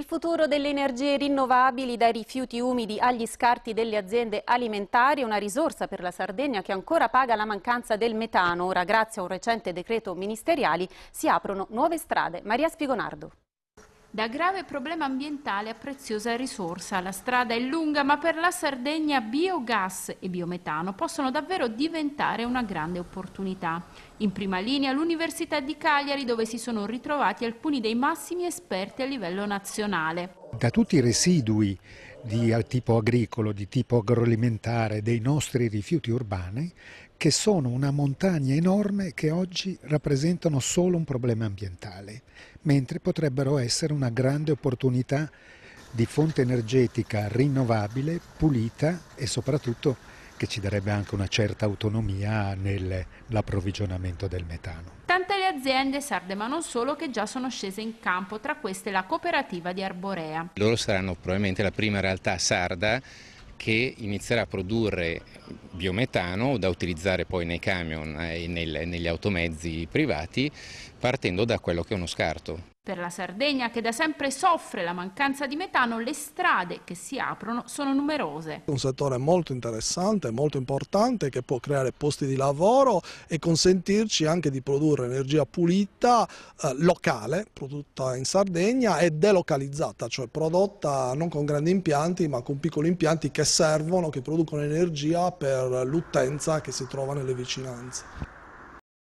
Il futuro delle energie rinnovabili dai rifiuti umidi agli scarti delle aziende alimentari è una risorsa per la Sardegna che ancora paga la mancanza del metano. Ora, grazie a un recente decreto ministeriale, si aprono nuove strade. Maria Spigonardo da grave problema ambientale a preziosa risorsa. La strada è lunga, ma per la Sardegna biogas e biometano possono davvero diventare una grande opportunità. In prima linea l'Università di Cagliari, dove si sono ritrovati alcuni dei massimi esperti a livello nazionale. Da tutti i residui di eh, tipo agricolo, di tipo agroalimentare, dei nostri rifiuti urbani, che sono una montagna enorme che oggi rappresentano solo un problema ambientale, mentre potrebbero essere una grande opportunità di fonte energetica rinnovabile, pulita e soprattutto che ci darebbe anche una certa autonomia nell'approvvigionamento del metano. Tante aziende sarde ma non solo che già sono scese in campo, tra queste la cooperativa di Arborea. Loro saranno probabilmente la prima realtà sarda che inizierà a produrre biometano da utilizzare poi nei camion e negli automezzi privati partendo da quello che è uno scarto. Per la Sardegna, che da sempre soffre la mancanza di metano, le strade che si aprono sono numerose. Un settore molto interessante, molto importante, che può creare posti di lavoro e consentirci anche di produrre energia pulita eh, locale, prodotta in Sardegna e delocalizzata, cioè prodotta non con grandi impianti ma con piccoli impianti che servono, che producono energia per l'utenza che si trova nelle vicinanze.